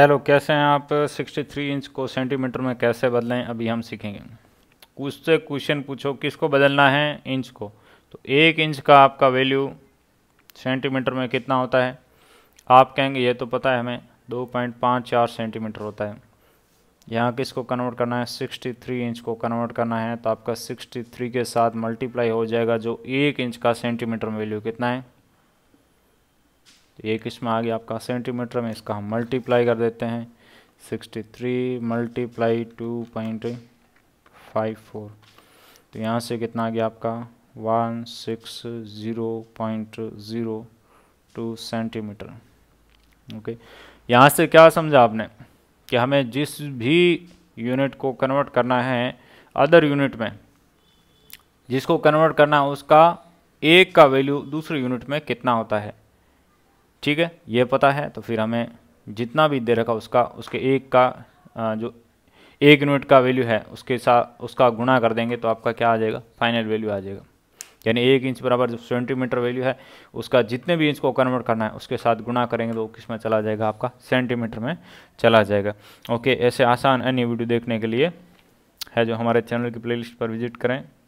hello कैसे हैं आप 63 इंच को सेंटीमीटर में कैसे बदलें अभी हम सीखेंगे कुछ से क्वेश्चन पूछो किसको बदलना है इंच को तो एक इंच का आपका वैल्यू सेंटीमीटर में कितना होता है आप कहेंगे ये तो पता है हमें दो पॉइंट पाँच चार सेंटीमीटर होता है यहाँ किसको कन्वर्ट करना है 63 इंच को कन्वर्ट करना है तो आपका 63 के साथ मल्टीप्लाई हो जाएगा जो एक इंच का सेंटीमीटर में वैल्यू कितना है एक इसमें आ गया आपका सेंटीमीटर में इसका हम मल्टीप्लाई कर देते हैं sixty three multiply two point five four तो यहाँ से कितना आ गया आपका one six zero point zero two centimetre okay यहाँ से क्या समझा आपने कि हमें जिस भी यूनिट को कन्वर्ट करना है अदर यूनिट में जिसको कन्वर्ट करना है उसका एक का वैल्यू दूसरे यूनिट में कितना होता है ठीक है ये पता है तो फिर हमें जितना भी दे रखा उसका उसके एक का जो एक यूनिट का वैल्यू है उसके साथ उसका गुणा कर देंगे तो आपका क्या आ जाएगा फाइनल वैल्यू आ जाएगा यानी एक इंच बराबर जो सेंटीमीटर वैल्यू है उसका जितने भी इंच को कन्वर्ट करना है उसके साथ गुणा करेंगे तो किस में चला जाएगा आपका सेंटीमीटर में चला जाएगा ओके ऐसे आसान अन्य वीडियो देखने के लिए है जो हमारे चैनल की प्लेलिस्ट पर विजिट करें